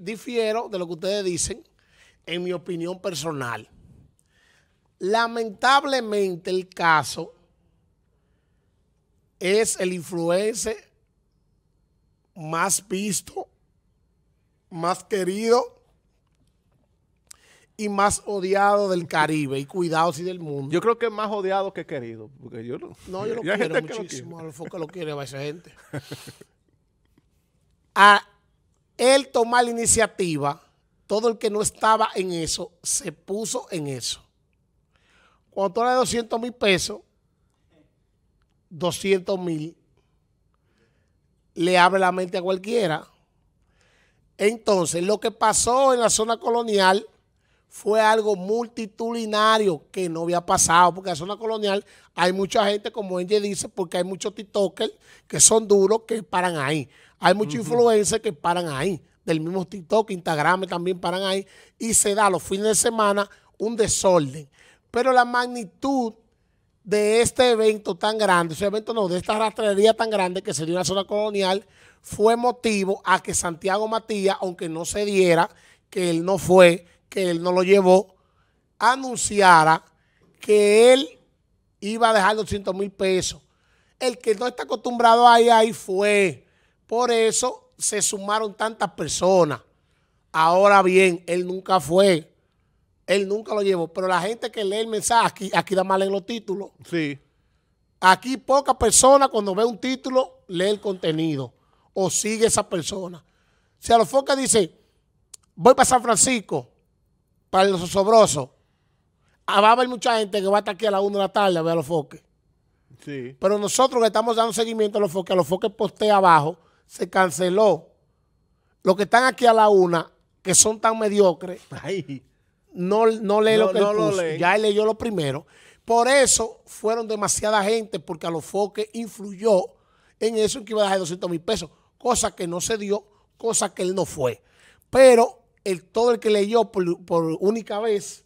difiero de lo que ustedes dicen en mi opinión personal. Lamentablemente el caso es el influencer más visto, más querido y más odiado del Caribe y cuidado sí del mundo. Yo creo que es más odiado que querido, porque yo no. yo lo quiero muchísimo, lo esa gente. A, ah, él tomar la iniciativa, todo el que no estaba en eso se puso en eso. Cuando tú le 200 mil pesos, 200 mil le abre la mente a cualquiera. Entonces, lo que pasó en la zona colonial fue algo multitudinario que no había pasado, porque en la zona colonial hay mucha gente, como ella dice, porque hay muchos TikTokers que son duros que paran ahí. Hay muchos influencers que paran ahí, del mismo TikTok, Instagram también paran ahí, y se da los fines de semana un desorden. Pero la magnitud de este evento tan grande, ese evento no, de esta rastrería tan grande que se dio en la zona colonial, fue motivo a que Santiago Matías, aunque no se diera, que él no fue, que él no lo llevó, anunciara que él iba a dejar 200 mil pesos. El que no está acostumbrado ahí, ahí fue. Por eso se sumaron tantas personas. Ahora bien, él nunca fue. Él nunca lo llevó. Pero la gente que lee el mensaje, aquí, aquí da mal en los títulos. Sí. Aquí poca persona cuando ve un título lee el contenido o sigue esa persona. Si a los focas dice, voy para San Francisco, para los osobrosos. Ah, Habrá mucha gente que va a estar aquí a las 1 de la tarde a ver a los foques. Sí. Pero nosotros que estamos dando seguimiento a los foques, a los foques posté abajo, se canceló. Los que están aquí a la una. que son tan mediocres, no, no lee lo que ya él leyó lo primero. Por eso fueron demasiada gente, porque a los foques influyó en eso en que iba a dar 200 mil pesos, cosa que no se dio, cosa que él no fue. Pero el, todo el que leyó por, única vez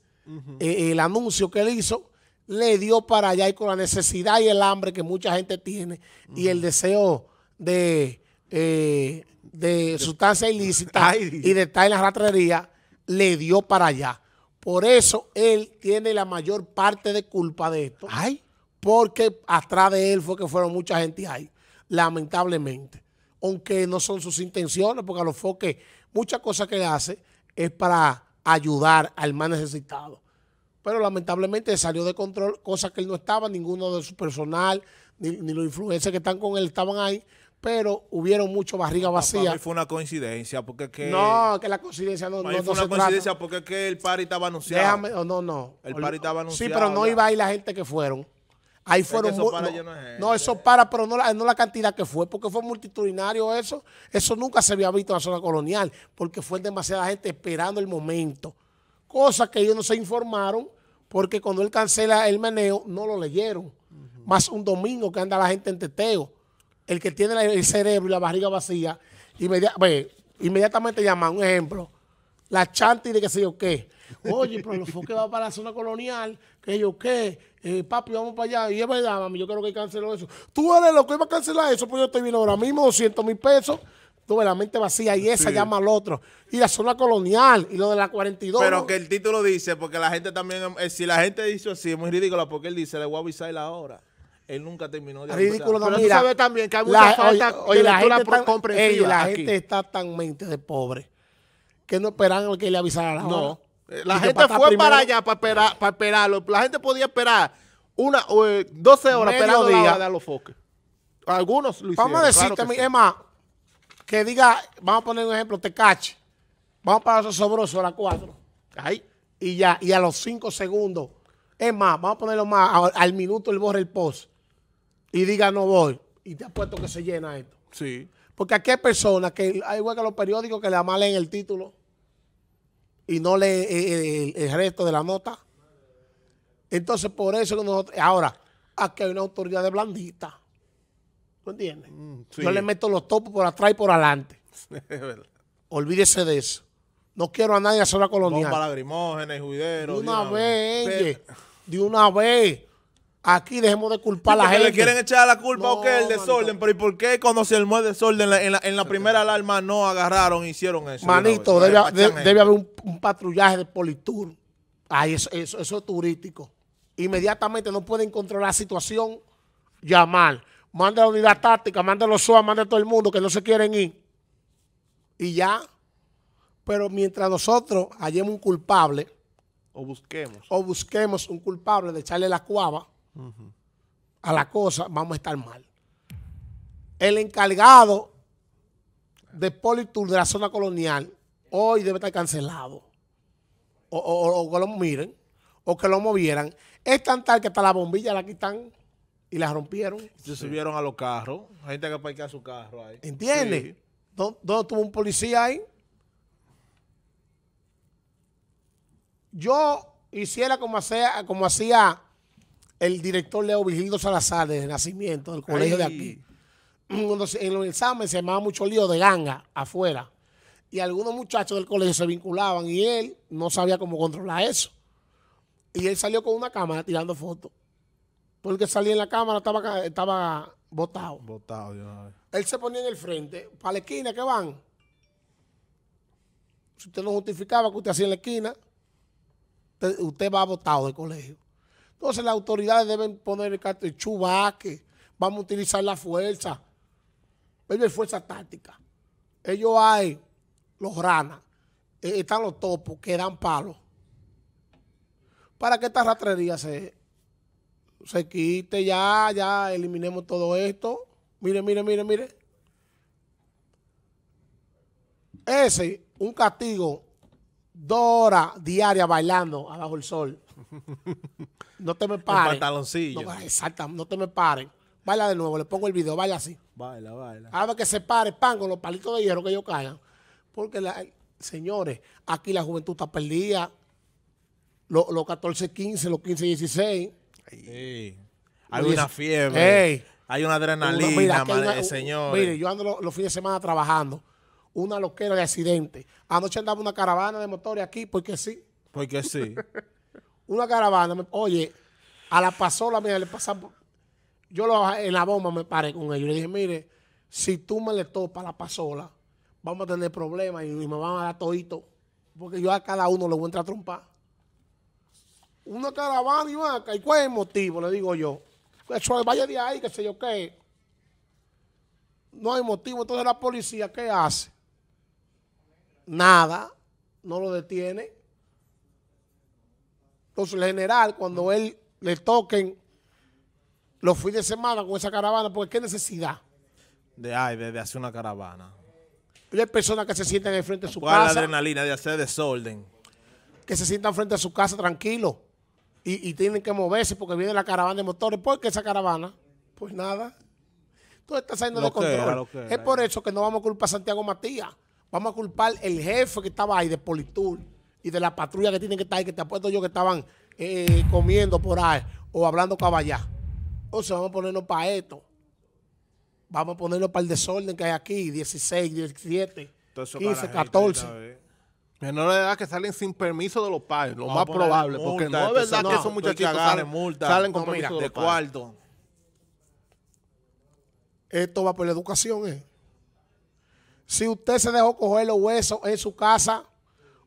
eh, el anuncio que él hizo, le dio para allá y con la necesidad y el hambre que mucha gente tiene y el deseo eh, de, de sustancia ilícita y de estar en la ratrería, le dio para allá. Por eso él tiene la mayor parte de culpa de esto. Porque atrás de él fue que fueron mucha gente ahí, lamentablemente. Aunque no son sus intenciones, porque a lo que muchas cosas que hace, es para ayudar al más necesitado. Pero lamentablemente salió de control, cosa que él no estaba, ninguno de su personal, ni, los influencers que están con él estaban ahí, pero hubieron mucho barriga vacía. fue una coincidencia, porque que... No, que la coincidencia no, fue una coincidencia porque que el party estaba anunciado. no, no. El party estaba anunciado. Sí, pero no iba ahí la gente que fueron. Ahí fueron... no, eso para, pero no la, cantidad que fue, porque fue multitudinario eso. Eso nunca se había visto en la zona colonial, porque fue demasiada gente esperando el momento. Cosa que ellos no se informaron, porque cuando él cancela el meneo, no lo leyeron. Más un domingo que anda la gente en teteo. El que tiene el cerebro y la barriga vacía, inmediatamente, llama llaman, un ejemplo, la chanti de qué sé yo qué oye, pero el que va para la zona colonial, que yo qué, eh, papi, vamos para allá. Y es verdad, mami, yo creo que canceló eso. Tú eres lo que iba a cancelar eso, pues yo estoy viendo ahora mismo 200 mil pesos. Tuve la mente vacía y esa llama al otro. Y la zona colonial y lo de la 42. Pero que el título dice, porque la gente también, eh, si la gente dice así, es muy ridículo porque él dice, le voy a avisar la hora él nunca terminó de Ridículo, Pero tú sabes también que hay mucha la, oye, la gente está tan mente de pobre que no esperan que le avisara No. Eh, la gente fue para allá para, esperar, para esperarlo. La gente podía esperar una, 12 eh, horas esperando día. de los foques. Algunos lo hicieron. Vamos a decirte, es más, que diga, vamos a poner un ejemplo, te cache. Vamos para los sobrosos a las 4. Y ya, y a los 5 segundos. Es más, vamos a ponerlo más, al minuto el borra el post. Y diga, no voy. Y te apuesto que se llena esto. Sí. Porque aquí hay personas que, hay igual que los periódicos, que le amalen el título y no lee eh, eh, el, resto de la nota. Entonces, por eso que nosotros. Ahora, aquí hay una autoridad de blandita. ¿Tú entiendes? Mm, Yo le meto los topos por atrás y por adelante. Olvídese de eso. No quiero a nadie hacer la colonia. no. lagrimógena y De una vez, de una vez. Aquí dejemos de culpar a la gente. Le quieren echar la culpa o qué, el desorden. Pero ¿y por qué cuando se armó el desorden en la, primera alarma no agarraron e hicieron eso? Manito, debe, haber un, patrullaje de Politur. Ay, eso, eso, es turístico. Inmediatamente no pueden controlar la situación. Llamar. Manda la unidad táctica, manda los SOA, manda a todo el mundo que no se quieren ir. Y ya. Pero mientras nosotros hallemos un culpable. O busquemos. O busquemos un culpable de echarle la cuava a la cosa, vamos a estar mal. El encargado de Politur de la zona colonial hoy debe estar cancelado. O, que lo miren, o que lo movieran. Es tan tal que hasta la bombilla la quitan y la rompieron. Se subieron a los carros. Hay gente que parquea su carro ahí. ¿Entiendes? ¿Dónde tuvo un policía ahí? Yo hiciera como hacía, como hacía el director Leo Virgilio Salazar, de nacimiento, del colegio de aquí. en los exámenes se llamaba mucho lío de ganga afuera. Y algunos muchachos del colegio se vinculaban y él no sabía cómo controlar eso. Y él salió con una cámara tirando fotos. Porque salía en la cámara, estaba, estaba botado. Botado, Él se ponía en el frente, para la esquina, ¿qué van? Si usted no justificaba que usted hacía en la esquina, usted, usted va botado del colegio. Entonces las autoridades deben poner el cartel chubaque, vamos a utilizar la fuerza. Ellos fuerza táctica. Ellos hay los ranas, eh, están los topos que dan palos. Para que esta rastrería se, se quite ya, ya eliminemos todo esto. Mire, mire, mire, mire. Ese, un castigo, dos horas diarias bailando abajo el sol. no te me pares. pantaloncillo. No, no te me pares. Baila de nuevo, le pongo el video, baila así. Baila, baila. Ahora que se pare, pan, con los palitos de hierro que ellos caigan. Porque, la, señores, aquí la juventud está perdida. Los 14, 15, los 15, 16. Hay una fiebre. Hay una adrenalina, madre, señor. Mire, yo ando los, fines de semana trabajando. Una loquera de accidente. Anoche andaba una caravana de motores aquí porque sí. Porque sí. una caravana, oye, a la pasola, mira, le pasa. Yo lo, en la bomba me paré con ellos. Le dije, mire, si tú me le topas la pasola, vamos a tener problemas y, me van a dar todito. Porque yo a cada uno le voy a entrar a trompar. Una caravana y ¿y cuál es el motivo? Le digo yo. Eso, vaya de ahí, qué sé yo qué. No hay motivo. Entonces la policía, ¿qué hace? Nada. No lo detiene. Entonces, el general, cuando él le toquen lo fui de semana con esa caravana, porque qué necesidad. De, ay, de, hacer una caravana. Y hay personas que se sientan en frente de su ¿Cuál es la adrenalina de hacer desorden? Que se sientan frente a su casa tranquilo y, tienen que moverse porque viene la caravana de motores. ¿Por qué esa caravana? Pues nada. Todo está saliendo de control. es por eso que no vamos a culpar a Santiago Matías. Vamos a culpar el jefe que estaba ahí de Politur y de la patrulla que tienen que estar ahí, que te apuesto yo que estaban eh, comiendo por ahí o hablando caballá. O sea, vamos a ponernos para esto. Vamos a ponernos para el desorden que hay aquí, 16, 17, 15, 14. Menores de edad que salen sin permiso de los padres, lo más probable, porque no es verdad que esos muchachitos salen, con permiso de, cuarto. Esto va por la educación, eh. Si usted se dejó coger los huesos en su casa,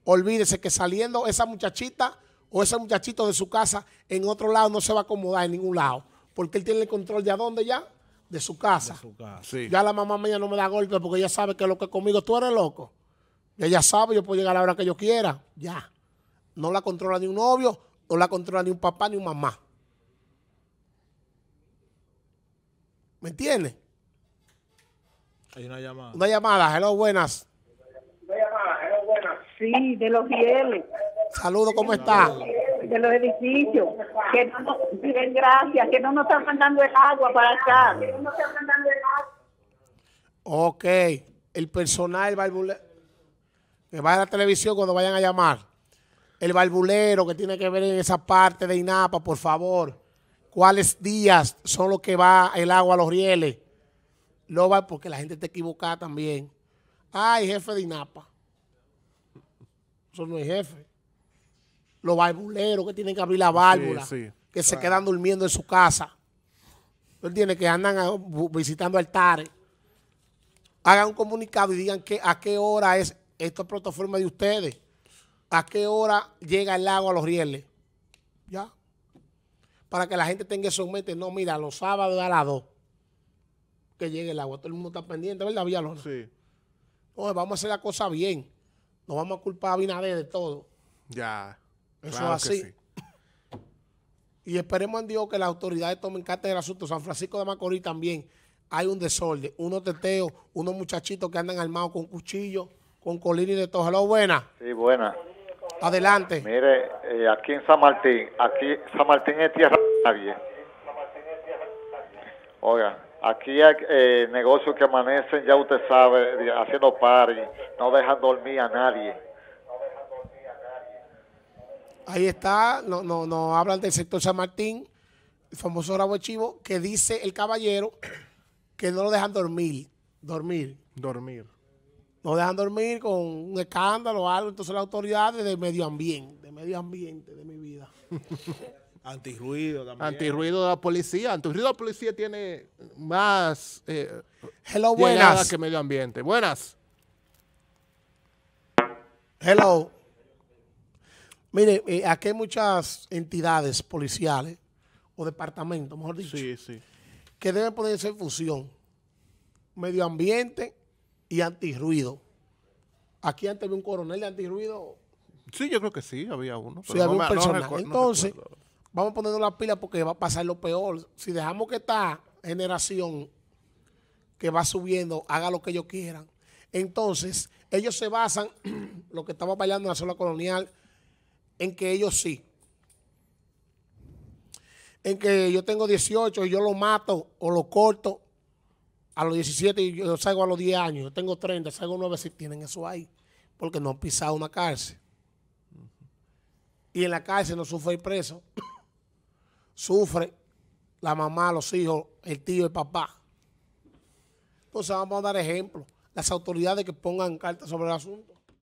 olvídese que saliendo esa muchachita o ese muchachito de su casa en otro lado no se va a acomodar en ningún lado. Porque él tiene el control de a dónde ya? De su casa. Ya la mamá mía no me da golpe porque ella sabe que lo que conmigo tú eres loco. Ya ella sabe, yo puedo llegar a la hora que yo quiera. Ya. No la controla ni un novio, no la controla ni un papá ni un mamá. ¿Me entiendes? Hay una llamada. Una llamada. Hello, buenas. Sí, de los rieles. Saludos, ¿cómo está? De los edificios. Que no nos, bien, gracias, que no nos están mandando el agua para acá. Que no nos están mandando el agua. Ok, el personal barbulero, que va a la televisión cuando vayan a llamar. El barbulero que tiene que ver en esa parte de INAPA, por favor. ¿Cuáles días son los que va el agua a los rieles? Lo va porque la gente está equivocada también. Ay, jefe de INAPA. Eso no hay jefe. Los barbuleros que tienen que abrir la válvula, que se quedan durmiendo en su casa. él tiene Que andan ah, visitando altares. Hagan un comunicado y digan que, a qué hora es esta plataforma de ustedes. A qué hora llega el agua a los rieles. Ya. Para que la gente tenga eso en mente. No, mira, los sábados a las 2 que llegue el agua. Todo el mundo está pendiente, ¿verdad, Sí. vamos a hacer la cosa bien no vamos a culpar a Binader de todo. Ya. Eso es así. Y esperemos en Dios que las autoridades tomen carta del asunto. San Francisco de Macorís también hay un desorden, unos teteos, unos muchachitos que andan armados con cuchillos, con colín y de todo. Hello, buena. Sí, buena. Adelante. Mire, eh, aquí en San Martín, aquí San Martín es tierra de nadie. Oiga, Aquí hay eh, negocios que amanecen, ya usted sabe, haciendo party, no dejan dormir a nadie. Ahí está, no, no, no hablan del sector San Martín, el famoso rabo chivo, que dice el caballero que no lo dejan dormir, dormir. Dormir. No dejan dormir con un escándalo o algo, entonces las autoridades de medio ambiente, de medio ambiente de mi vida. Antirruido también. Antirruido de la policía. Antirruido de la policía tiene más eh, Hello, buenas. que medio ambiente. Buenas. Hello. Mire, eh, aquí hay muchas entidades policiales o departamentos, mejor dicho, sí, sí. que deben ponerse en fusión. Medio ambiente y antirruido. Aquí antes había un coronel de antirruido. Sí, yo creo que sí, había uno. sí, había un personal. Entonces, vamos a ponernos la pila porque va a pasar lo peor. Si dejamos que esta generación que va subiendo haga lo que ellos quieran, entonces ellos se basan, lo que estaba bailando en la zona colonial, en que ellos sí. En que yo tengo 18 y yo lo mato o lo corto a los 17 y yo salgo a los 10 años. Yo tengo 30, salgo 9 si tienen eso ahí. Porque no han pisado una cárcel. Y en la cárcel no sufre el preso. sufre la mamá, los hijos, el tío, el papá. Entonces vamos a dar ejemplo. Las autoridades que pongan cartas sobre el asunto.